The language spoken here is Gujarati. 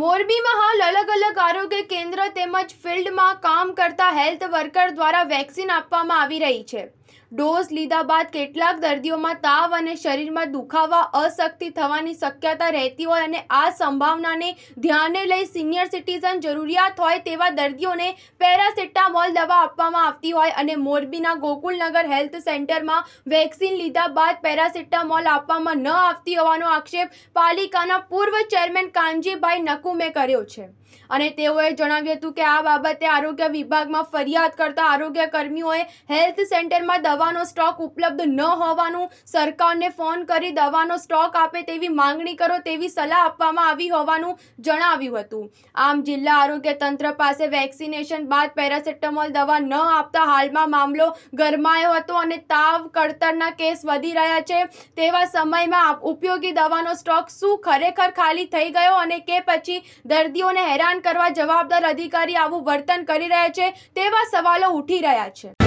મોરબીમાં હાલ અલગ અલગ આરોગ્ય કેન્દ્ર તેમજ ફિલ્ડમાં કામ કરતા હેલ્થ વર્કર દ્વારા વેક્સિન આપવામાં આવી રહી છે ડોઝ લીધા બાદ કેટલાક દર્દીઓમાં તાવ અને શરીરમાં દુખાવા અશક્તિ થવાની શક્યતા રહેતી હોય અને આ સંભાવનાને ધ્યાને લઈ સિનિયર સિટીઝન જરૂરિયાત હોય તેવા દર્દીઓને પેરાસિટામોલ દવા આપવામાં આવતી હોય અને મોરબીના ગોકુલનગર હેલ્થ સેન્ટરમાં વેક્સિન લીધા બાદ પેરાસિટામોલ આપવામાં ન આવતી હોવાનો આક્ષેપ પાલિકાના પૂર્વ ચેરમેન કાનજીભાઈ નકુમે કર્યો છે અને તેઓએ જણાવ્યું હતું કે આ બાબતે આરોગ્ય વિભાગમાં ફરિયાદ કરતા આરોગ્ય કર્મીઓએ હેલ્થ સેન્ટરમાં દવાનો સ્ટોક ઉપલબ્ધ ન હોવાનું સરકારને ફોન કરી દવાનો સ્ટોક આપે તેવી માંગણી કરો તેવી સલાહ આપવામાં આવી હોવાનું જણાવ્યું હતું આમ જિલ્લા આરોગ્ય તંત્ર પાસે વેક્સિનેશન બાદ પેરાસેટામોલ દવા ન આપતા હાલમાં મામલો ગરમાયો હતો અને તાવ કળતરના કેસ વધી રહ્યા છે તેવા સમયમાં ઉપયોગી દવાનો સ્ટોક શું ખરેખર ખાલી થઈ ગયો અને કે પછી દર્દીઓને હેરાન કરવા જવાબદાર અધિકારી આવું વર્તન કરી રહ્યા છે તેવા સવાલો ઉઠી રહ્યા છે